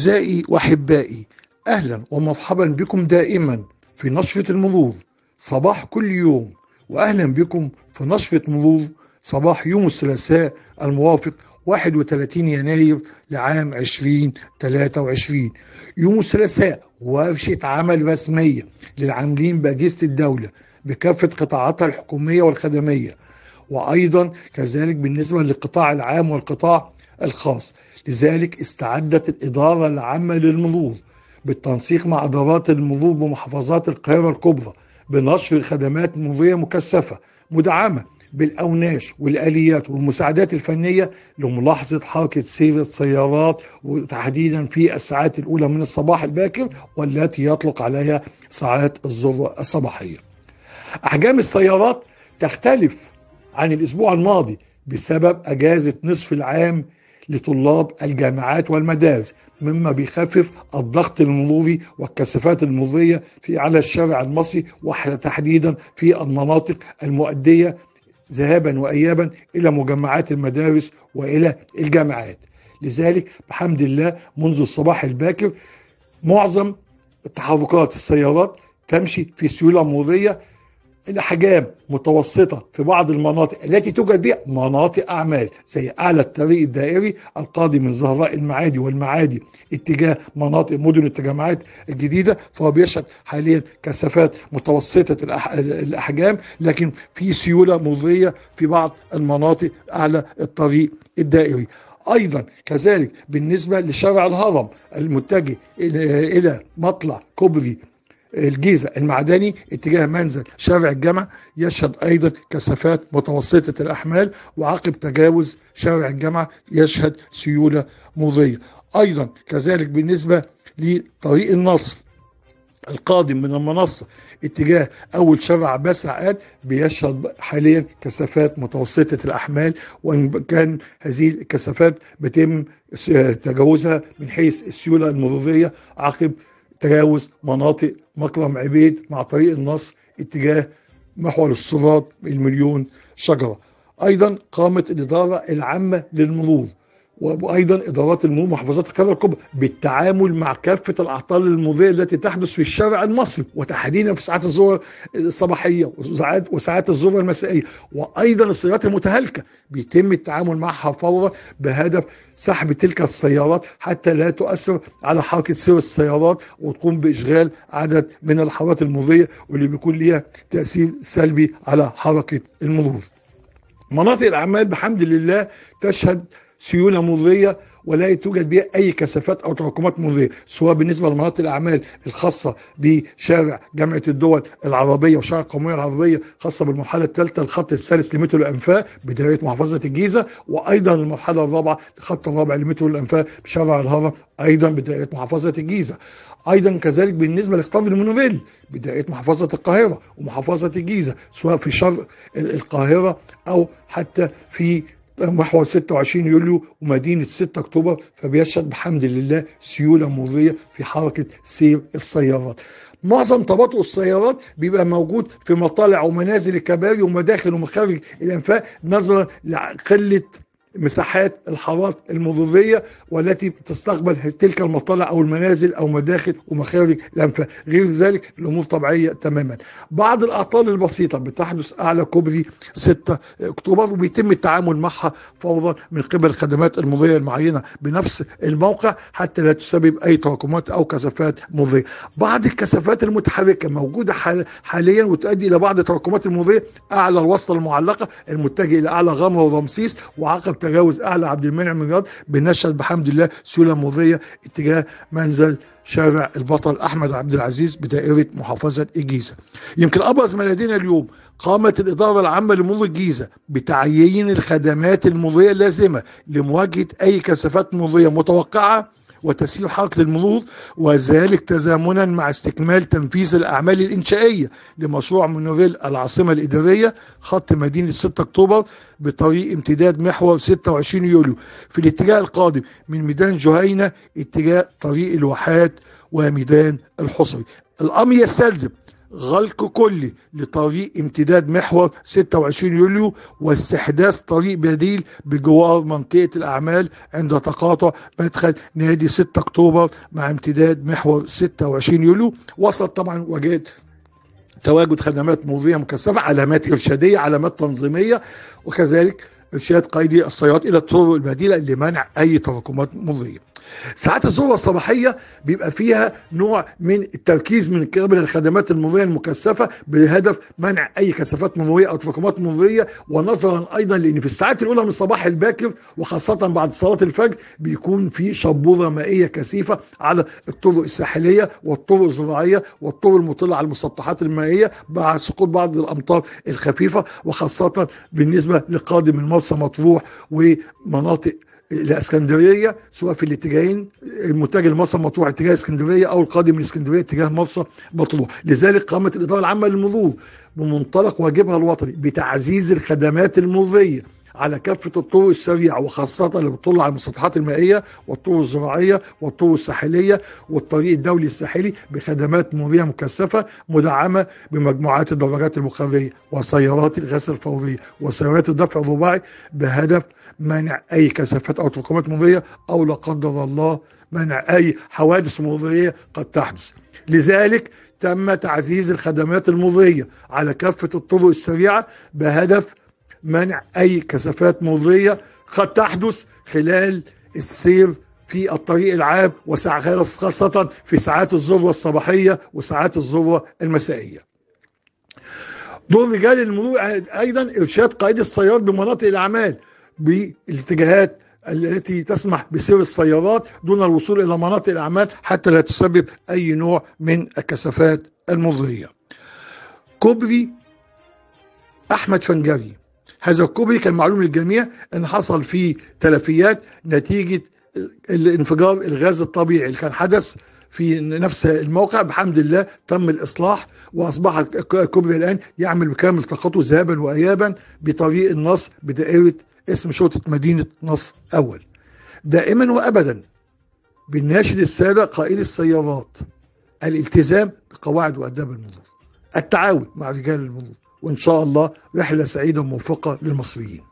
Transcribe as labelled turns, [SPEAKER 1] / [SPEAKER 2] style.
[SPEAKER 1] أعزائي وأحبائي أهلا ومرحبا بكم دائما في نشرة المرور صباح كل يوم وأهلا بكم في نشرة مرور صباح يوم الثلاثاء الموافق 31 يناير لعام 2023 يوم الثلاثاء ورشة عمل رسمية للعاملين بأجهزة الدولة بكافة قطاعاتها الحكومية والخدمية وأيضا كذلك بالنسبة للقطاع العام والقطاع الخاص لذلك استعدت الإدارة العامة للمرور بالتنسيق مع إدارات المرور بمحافظات القاهرة الكبرى بنشر خدمات مرورية مكثفة مدعمة بالأوناش والآليات والمساعدات الفنية لملاحظة حركة سير السيارات وتحديدا في الساعات الأولى من الصباح الباكر والتي يطلق عليها ساعات الذروة الصباحية أحجام السيارات تختلف عن الأسبوع الماضي بسبب أجازة نصف العام لطلاب الجامعات والمدارس مما بيخفف الضغط المروري والكثافات المرورية في على الشارع المصري وتحديدا في المناطق المؤدية ذهابا وإيابا إلى مجمعات المدارس وإلى الجامعات لذلك بحمد الله منذ الصباح الباكر معظم تحركات السيارات تمشي في سيولة مرورية الأحجام متوسطة في بعض المناطق التي توجد بها مناطق أعمال زي أعلى الطريق الدائري القاضي من زهراء المعادي والمعادي اتجاه مناطق مدن التجمعات الجديدة فهو بيشهد حاليا كثافات متوسطة الأحجام لكن في سيولة مضرية في بعض المناطق أعلى الطريق الدائري ايضا كذلك بالنسبه لشارع الهرم المتجه الى مطلع كوبري الجيزة المعدني اتجاه منزل شارع الجامعة يشهد أيضا كثافات متوسطة الأحمال وعقب تجاوز شارع الجامعة يشهد سيولة مضية أيضا كذلك بالنسبة لطريق النصر القادم من المنصة اتجاه أول شارع عباس عقاد بيشهد حاليا كثافات متوسطة الأحمال وإن كان هذه الكثافات بتم تجاوزها من حيث السيولة المرورية عقب تجاوز مناطق مقلم عبيد مع طريق النصر اتجاه محور الصراط المليون شجرة أيضا قامت الإدارة العامة للمرور وايضا ادارات الامور محافظات القاهرة الكبرى بالتعامل مع كافه الاعطال المضيه التي تحدث في الشارع المصري وتحديدا في ساعات الظهر الصباحيه وساعات وساعات الظهر المسائيه وايضا السيارات المتهالكه بيتم التعامل معها فورا بهدف سحب تلك السيارات حتى لا تؤثر على حركه سير السيارات وتقوم باشغال عدد من الحارات المضيه واللي بيكون ليها تاثير سلبي على حركه المرور. مناطق الاعمال بحمد لله تشهد سيوله مضيه ولا توجد بها اي كثافات او تراكمات مضيه سواء بالنسبه لمناطق الاعمال الخاصه بشارع جامعه الدول العربيه وشارع القوميه العربيه خاصه بالمرحله الثالثه الخط الثالث لمترو الانفاق بدايه محافظه الجيزه وايضا المرحله الرابعه الخط الرابع لمترو الانفاق بشارع الهرم ايضا بدايه محافظه الجيزه ايضا كذلك بالنسبه لخطاب المونوريل بدايه محافظه القاهره ومحافظه الجيزه سواء في شرق القاهره او حتى في محور 26 يوليو ومدينة 6 أكتوبر فبيشهد بحمد لله سيولة مرية في حركة سير السيارات معظم تباطؤ السيارات بيبقى موجود في مطالع ومنازل الكباري ومداخل ومخارج الأنفاق نظرا لقلة مساحات الحارات المضرية والتي تستقبل تلك المطالع أو المنازل أو مداخل ومخارج الأنفاق غير ذلك الأمور طبيعية تماما بعض الأعطال البسيطة بتحدث أعلى كوبري 6 أكتوبر وبيتم التعامل معها فورا من قبل الخدمات المضرية المعينة بنفس الموقع حتى لا تسبب أي تراكمات أو كثافات مضرية بعض الكثافات المتحركة موجودة حاليا وتؤدي إلى بعض التراكمات المضرية أعلى الوسط المعلقة المتجه إلى أعلى غمر ورمسيس وعقب تجاوز اعلى عبد المنعم رياض بنشهد بحمد الله سيوله مضيه اتجاه منزل شارع البطل احمد عبد العزيز بدائره محافظه الجيزه. يمكن ابرز ما لدينا اليوم قامت الاداره العامه لمرور الجيزه بتعيين الخدمات المضيه اللازمه لمواجهه اي كثافات مضيه متوقعه وتسيير حركة المرور وذلك تزامنا مع استكمال تنفيذ الأعمال الإنشائية لمشروع مونوريل العاصمة الإدارية خط مدينة 6 أكتوبر بطريق امتداد محور 26 يوليو في الاتجاه القادم من ميدان جهينة اتجاه طريق الواحات وميدان الحصري الأمر يستلزم غلق كلي لطريق امتداد محور 26 يوليو واستحداث طريق بديل بجوار منطقة الأعمال عند تقاطع مدخل نادي 6 أكتوبر مع امتداد محور 26 يوليو وصل طبعا وجد تواجد خدمات مرورية مكثفة علامات إرشادية علامات تنظيمية وكذلك إرشاد قيدي السيارات إلى الطرق البديلة لمنع أي تراكمات مرورية ساعات الصوره الصباحيه بيبقى فيها نوع من التركيز من قبل الخدمات المنويه المكثفه بهدف منع اي كثافات منويه او تراكمات منويه ونظرا ايضا لان في الساعات الاولى من الصباح الباكر وخاصه بعد صلاه الفجر بيكون في شبوره مائيه كثيفه على الطرق الساحليه والطرق الزراعيه والطرق المطله على المسطحات المائيه مع سقوط بعض الامطار الخفيفه وخاصه بالنسبه لقادم المرسى مطروح ومناطق الاسكندريه سواء في الاتجاهين المتجه لمرسى مطروح اتجاه اسكندريه او القادم من اسكندريه اتجاه مرسى مطروح، لذلك قامت الاداره العامه للمرور بمنطلق واجبها الوطني بتعزيز الخدمات المروريه على كافة الطرق السريعة وخاصة اللي بتطل على المسطحات المائية والطرق الزراعية والطرق الساحلية والطريق الدولي الساحلي بخدمات مورية مكثفة مدعمة بمجموعات الدراجات المخرية وسيارات الغاز الفورية وسيارات الدفع الرباعي بهدف منع أي كثافات أو تراكمات مرورية أو لا قدر الله منع أي حوادث مرورية قد تحدث لذلك تم تعزيز الخدمات المضيه على كافة الطرق السريعة بهدف منع أي كثافات مضرية قد تحدث خلال السير في الطريق العام خاصة في ساعات الذروة الصباحية وساعات الذروة المسائية دور رجال المرور أيضا إرشاد قائد السيارات بمناطق الأعمال بالاتجاهات التي تسمح بسير السيارات دون الوصول إلى مناطق الأعمال حتى لا تسبب أي نوع من الكثافات المضرية كوبري أحمد فنجري هذا الكوبري كان معلوم للجميع ان حصل فيه تلفيات نتيجه الانفجار الغاز الطبيعي اللي كان حدث في نفس الموقع بحمد الله تم الاصلاح واصبح الكوبري الان يعمل بكامل طاقته ذهابا وايابا بطريق النصر بدائره اسم شرطه مدينه نصر اول. دائما وابدا بالناشد الساده قائد السيارات الالتزام بقواعد واداب المرور. التعاون مع رجال البنوك وإن شاء الله رحلة سعيدة وموفقة للمصريين